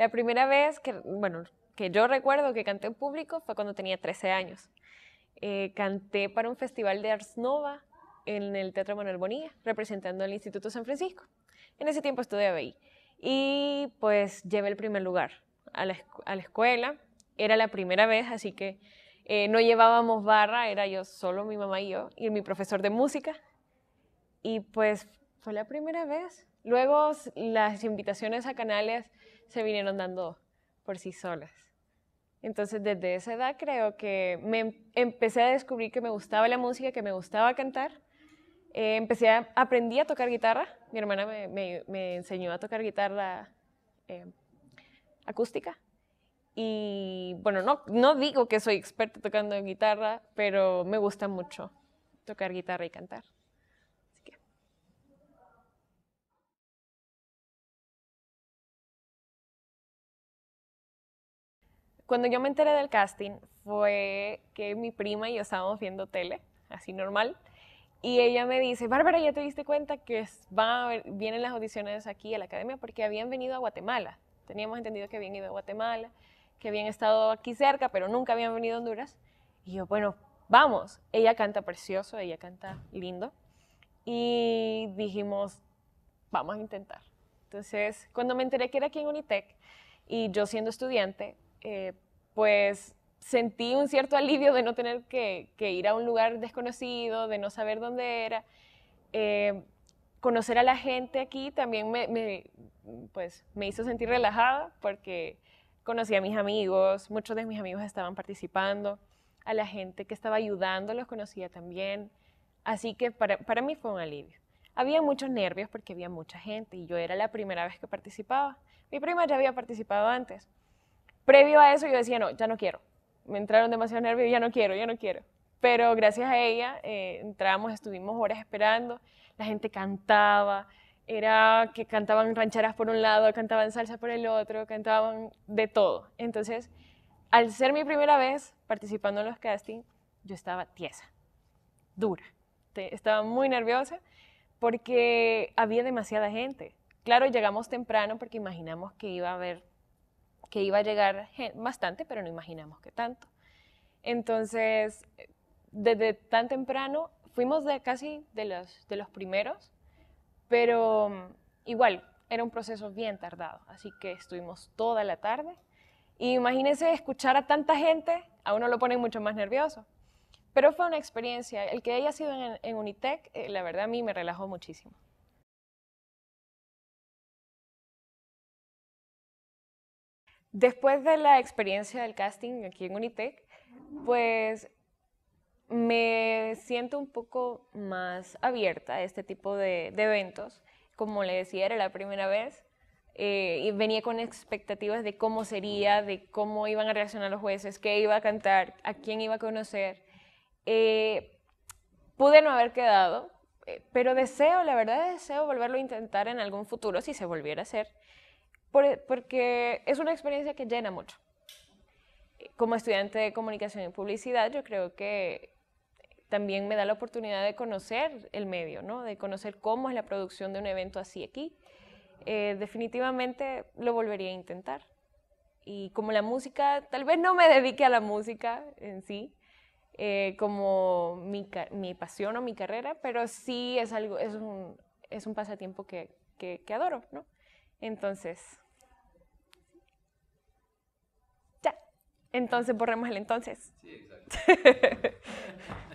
La primera vez que, bueno, que yo recuerdo que canté en público fue cuando tenía 13 años. Eh, canté para un festival de Ars Nova en el Teatro Manuel Bonilla, representando al Instituto San Francisco. En ese tiempo estudiaba ahí. Y pues llevé el primer lugar a la, escuela. Era la primera vez, así que eh, no llevábamos barra, era yo solo, mi mamá y yo, y mi profesor de música. Y pues fue la primera vez Luego las invitaciones a canales se vinieron dando por sí solas. Entonces desde esa edad creo que me em, empecé a descubrir que me gustaba la música, que me gustaba cantar. Eh, empecé a, aprendí a tocar guitarra. Mi hermana me, enseñó a tocar guitarra em, acústica. Y bueno, no, no digo que soy experta tocando guitarra, pero me gusta mucho tocar guitarra y cantar. Cuando yo me enteré del casting fue que mi prima y yo estábamos viendo tele, así normal, y ella me dice, Bárbara, ¿ya te diste cuenta que a vienen las audiciones aquí a la academia? Porque habían venido a Guatemala. Teníamos entendido que habían ido a Guatemala, que habían estado aquí cerca, pero nunca habían venido a Honduras. Y yo, bueno, vamos. Ella canta precioso, ella canta lindo. Y dijimos, vamos a intentar. Entonces, cuando me enteré que era aquí en Unitec, y yo siendo estudiante, eh, pues sentí un cierto alivio de no tener que, ir a un lugar desconocido, de no saber dónde era. Eh, conocer a la gente aquí también me, pues, me hizo sentir relajada porque conocí a mis amigos, muchos de mis amigos estaban participando, a la gente que estaba ayudando los conocía también, así que para mí fue un alivio. Había muchos nervios porque había mucha gente y yo era la primera vez que participaba. Mi prima ya había participado antes, Previo a eso yo decía, no, ya no quiero. Me entraron demasiado nervios, ya no quiero, ya no quiero. Pero gracias a ella eh, entramos, estuvimos horas esperando, la gente cantaba, era que cantaban rancheras por un lado, cantaban salsa por el otro, cantaban de todo. Entonces, al ser mi primera vez participando en los castings, yo estaba tiesa, dura, estaba muy nerviosa porque había demasiada gente. Claro, llegamos temprano porque imaginamos que iba a haber que iba a llegar bastante, pero no imaginamos que tanto. Entonces, desde tan temprano, fuimos de casi de los, de los primeros, pero mm, igual, era un proceso bien tardado, así que estuvimos toda la tarde. Y imagínense escuchar a tanta gente, a uno lo pone mucho más nervioso. Pero fue una experiencia, el que haya sido en, Unitec, eh, la verdad a mí me relajó muchísimo. Después de la experiencia del casting aquí en Unitec, pues me siento un poco más abierta a este tipo de, eventos. Como le decía, era la primera vez eh, y venía con expectativas de cómo sería, de cómo iban a reaccionar los jueces, qué iba a cantar, a quién iba a conocer. Eh, pude no haber quedado, eh, pero deseo, la verdad deseo volverlo a intentar en algún futuro si se volviera a hacer. E, porque es una experiencia que llena mucho. Como estudiante de comunicación y publicidad, yo creo que también me da la oportunidad de conocer el medio, ¿no? de conocer cómo es la producción de un evento así aquí. Eh, definitivamente lo volvería a intentar. Y como la música, tal vez no me dedique a la música en sí, eh, como mi, mi, pasión o mi carrera, pero sí es algo, es un, es un pasatiempo que, que, que adoro, ¿no? Entonces, ya. Entonces borremos el entonces.